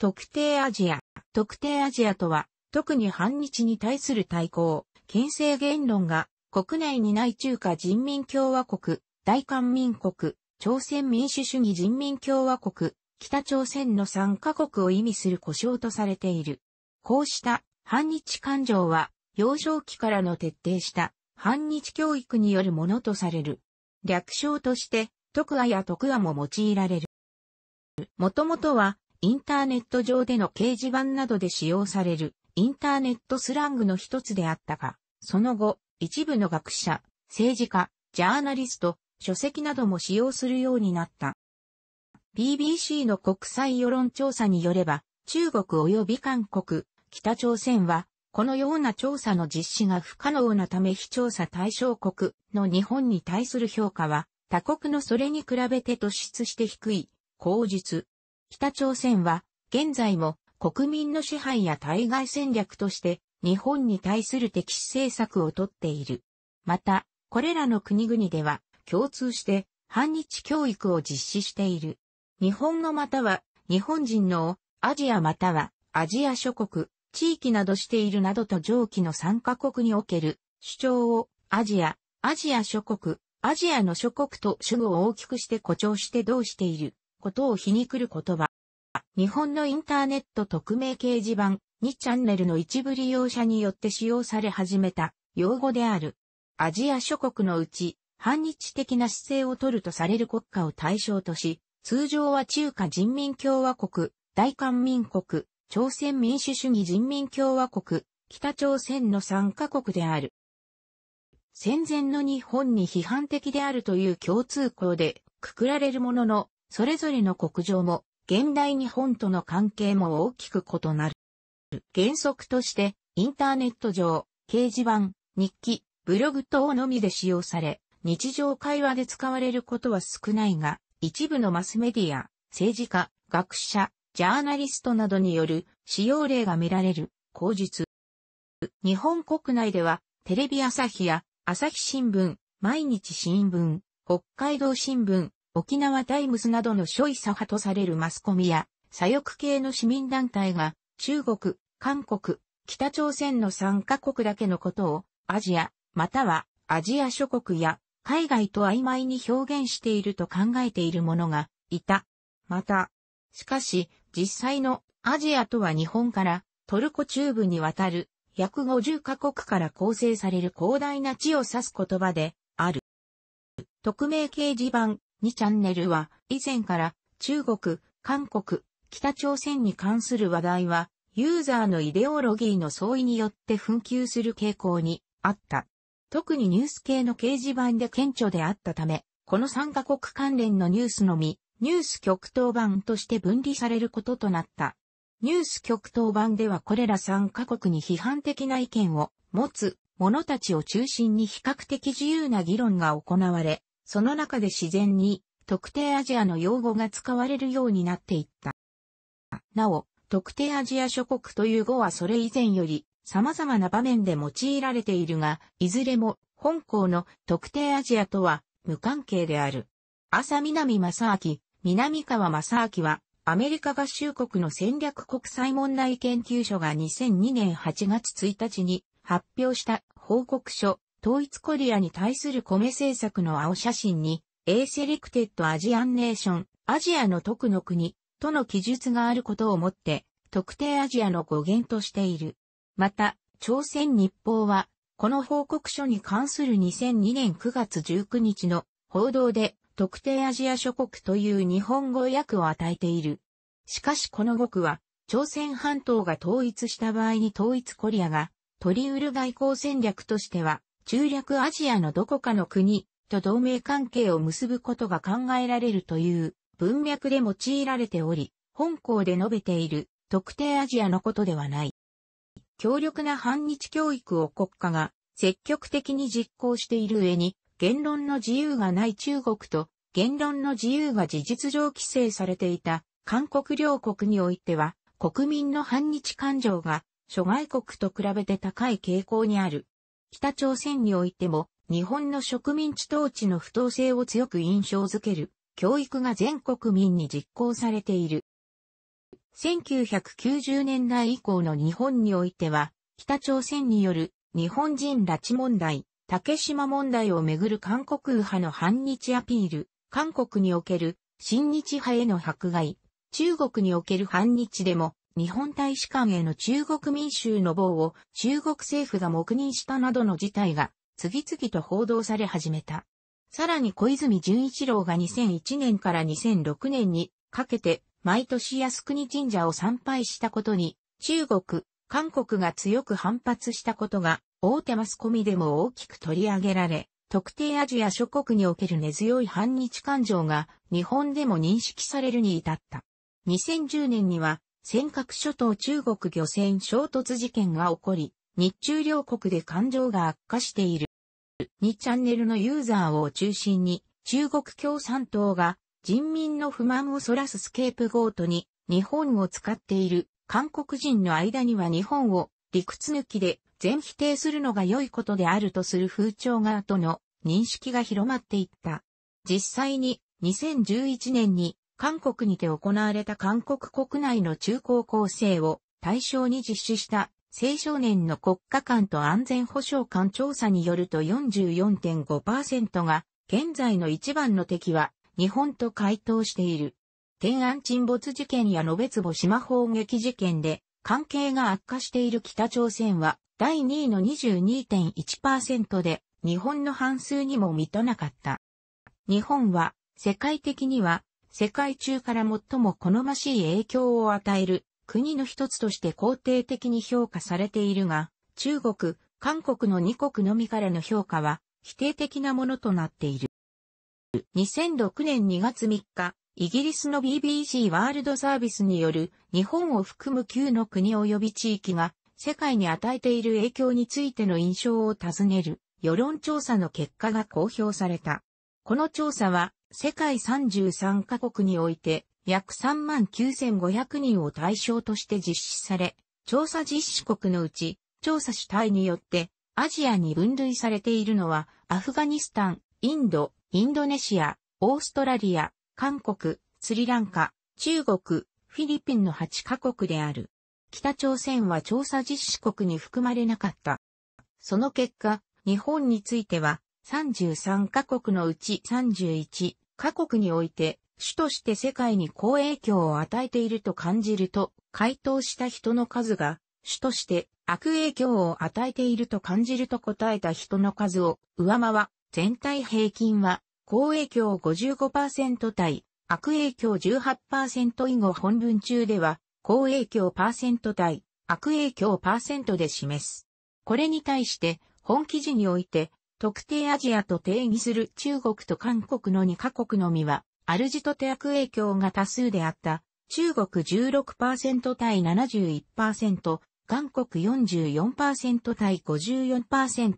特定アジア。特定アジアとは、特に反日に対する対抗、牽制言論が、国内にない中華人民共和国、大韓民国、朝鮮民主主義人民共和国、北朝鮮の3カ国を意味する故障とされている。こうした反日感情は、幼少期からの徹底した反日教育によるものとされる。略称として、徳和や徳和も用いられる。もともとは、インターネット上での掲示板などで使用されるインターネットスラングの一つであったが、その後、一部の学者、政治家、ジャーナリスト、書籍なども使用するようになった。BBC の国際世論調査によれば、中国及び韓国、北朝鮮は、このような調査の実施が不可能なため非調査対象国の日本に対する評価は、他国のそれに比べて突出して低い、口実。北朝鮮は、現在も国民の支配や対外戦略として、日本に対する敵視政策をとっている。また、これらの国々では、共通して、反日教育を実施している。日本のまたは、日本人の、アジアまたは、アジア諸国、地域などしているなどと上記の参カ国における、主張を、アジア、アジア諸国、アジアの諸国と主語を大きくして誇張して同している。ことを皮肉る言葉。日本のインターネット匿名掲示板2チャンネルの一部利用者によって使用され始めた用語である。アジア諸国のうち反日的な姿勢を取るとされる国家を対象とし、通常は中華人民共和国、大韓民国、朝鮮民主主義人民共和国、北朝鮮の3カ国である。戦前の日本に批判的であるという共通項でくくられるものの、それぞれの国情も、現代日本との関係も大きく異なる。原則として、インターネット上、掲示板、日記、ブログ等のみで使用され、日常会話で使われることは少ないが、一部のマスメディア、政治家、学者、ジャーナリストなどによる使用例が見られる、口述。日本国内では、テレビ朝日や朝日新聞、毎日新聞、北海道新聞、沖縄タイムスなどの諸位左派とされるマスコミや、左翼系の市民団体が、中国、韓国、北朝鮮の3カ国だけのことを、アジア、またはアジア諸国や海外と曖昧に表現していると考えている者がいた。また、しかし、実際のアジアとは日本からトルコ中部にわたる約50カ国から構成される広大な地を指す言葉である。匿名掲示板2チャンネルは以前から中国、韓国、北朝鮮に関する話題はユーザーのイデオロギーの相違によって紛糾する傾向にあった。特にニュース系の掲示板で顕著であったため、この3カ国関連のニュースのみ、ニュース極東版として分離されることとなった。ニュース極東版ではこれら3カ国に批判的な意見を持つ者たちを中心に比較的自由な議論が行われ、その中で自然に特定アジアの用語が使われるようになっていった。なお、特定アジア諸国という語はそれ以前より様々な場面で用いられているが、いずれも本校の特定アジアとは無関係である。朝南正明、南川正明は、アメリカ合衆国の戦略国際問題研究所が2002年8月1日に発表した報告書統一コリアに対する米政策の青写真に、A Selected Asian Nation、アジアの特の国、との記述があることをもって、特定アジアの語源としている。また、朝鮮日報は、この報告書に関する2002年9月19日の報道で、特定アジア諸国という日本語訳を与えている。しかしこの語句は、朝鮮半島が統一した場合に統一コリアが、取り得る外交戦略としては、中略アジアのどこかの国と同盟関係を結ぶことが考えられるという文脈で用いられており、本校で述べている特定アジアのことではない。強力な反日教育を国家が積極的に実行している上に、言論の自由がない中国と言論の自由が事実上規制されていた韓国両国においては、国民の反日感情が諸外国と比べて高い傾向にある。北朝鮮においても、日本の植民地統治の不当性を強く印象づける、教育が全国民に実行されている。1990年代以降の日本においては、北朝鮮による日本人拉致問題、竹島問題をめぐる韓国右派の反日アピール、韓国における親日派への迫害、中国における反日でも、日本大使館への中国民衆の棒を中国政府が黙認したなどの事態が次々と報道され始めた。さらに小泉純一郎が2001年から2006年にかけて毎年靖国神社を参拝したことに中国、韓国が強く反発したことが大手マスコミでも大きく取り上げられ、特定アジア諸国における根強い反日感情が日本でも認識されるに至った。2010年には尖閣諸島中国漁船衝突事件が起こり、日中両国で感情が悪化している。2チャンネルのユーザーを中心に、中国共産党が人民の不満をそらすスケープゴートに、日本を使っている韓国人の間には日本を理屈抜きで全否定するのが良いことであるとする風潮が後の認識が広まっていった。実際に2011年に韓国にて行われた韓国国内の中高校生を対象に実施した青少年の国家間と安全保障間調査によると44.5%が現在の一番の敵は日本と回答している。天安沈没事件や延坪島砲撃事件で関係が悪化している北朝鮮は第2位の22.1%で日本の半数にも満たなかった。日本は世界的には世界中から最も好ましい影響を与える国の一つとして肯定的に評価されているが、中国、韓国の2国のみからの評価は否定的なものとなっている。2006年2月3日、イギリスの BBC ワールドサービスによる日本を含む9の国及び地域が世界に与えている影響についての印象を尋ねる世論調査の結果が公表された。この調査は世界33カ国において約3万9500人を対象として実施され、調査実施国のうち調査主体によってアジアに分類されているのはアフガニスタン、インド、インドネシア、オーストラリア、韓国、スリランカ、中国、フィリピンの8カ国である。北朝鮮は調査実施国に含まれなかった。その結果、日本については33カ国のうち31、各国において、主として世界に好影響を与えていると感じると、回答した人の数が、主として悪影響を与えていると感じると答えた人の数を上回、全体平均は、好影響55%対、悪影響18%以後本文中では、好影響パーセント対、悪影響パーセントで示す。これに対して、本記事において、特定アジアと定義する中国と韓国の2カ国のみは、トと手ク影響が多数であった。中国16%対71%、韓国44%対54%。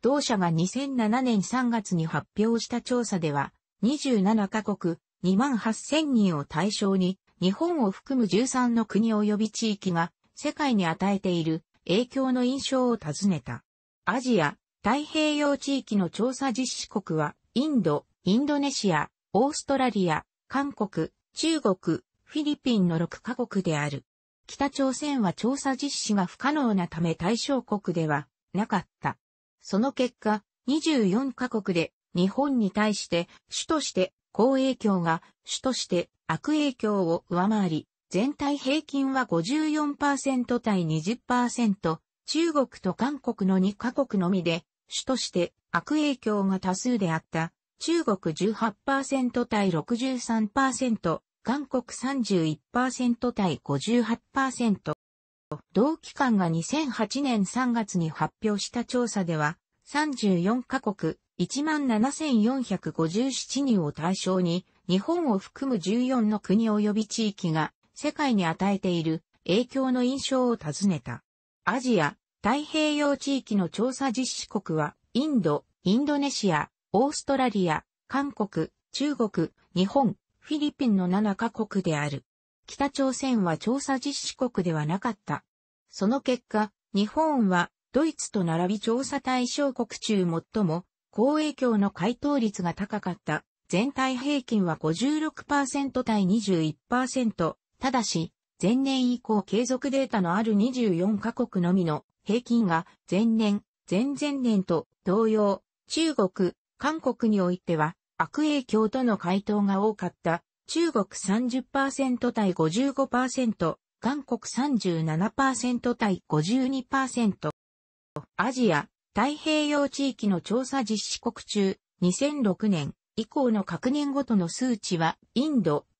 同社が2007年3月に発表した調査では、27カ国28,000人を対象に、日本を含む13の国及び地域が世界に与えている影響の印象を尋ねた。アジア、太平洋地域の調査実施国は、インド、インドネシア、オーストラリア、韓国、中国、フィリピンの6カ国である。北朝鮮は調査実施が不可能なため対象国ではなかった。その結果、24カ国で日本に対して主として好影響が主として悪影響を上回り、全体平均は54%対20%、中国と韓国の2カ国のみで主として悪影響が多数であった。中国18%対63%、韓国31%対58%。同機関が2008年3月に発表した調査では、34カ国17,457人を対象に、日本を含む14の国及び地域が世界に与えている影響の印象を尋ねた。アジア、太平洋地域の調査実施国は、インド、インドネシア、オーストラリア、韓国、中国、日本、フィリピンの7カ国である。北朝鮮は調査実施国ではなかった。その結果、日本はドイツと並び調査対象国中最も公営協の回答率が高かった。全体平均は56%対21%。ただし、前年以降継続データのある24カ国のみの平均が前年、前々年と同様、中国、韓国においては悪影響との回答が多かった中国30%対55%、韓国37%対52%。アジア、太平洋地域の調査実施国中、2006年以降の各年ごとの数値は、インド、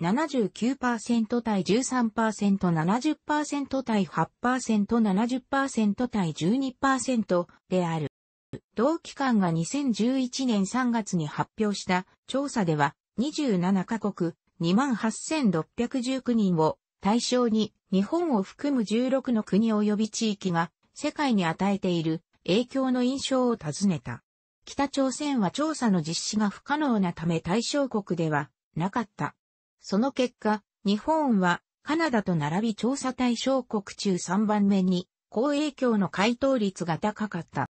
79%対 13%70% 対 8%70% 対12%である。同機関が2011年3月に発表した調査では27カ国28,619人を対象に日本を含む16の国及び地域が世界に与えている影響の印象を尋ねた。北朝鮮は調査の実施が不可能なため対象国ではなかった。その結果、日本はカナダと並び調査対象国中3番目に、好影響の回答率が高かった。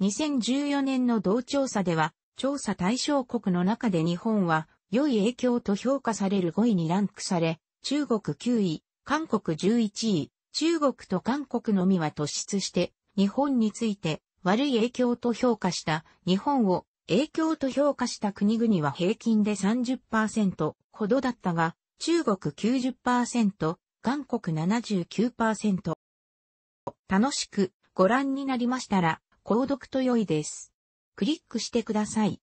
2014年の同調査では、調査対象国の中で日本は、良い影響と評価される5位にランクされ、中国9位、韓国11位、中国と韓国のみは突出して、日本について悪い影響と評価した日本を影響と評価した国々は平均で30%ほどだったが、中国90%、韓国79%。楽しくご覧になりましたら、購読と良いです。クリックしてください。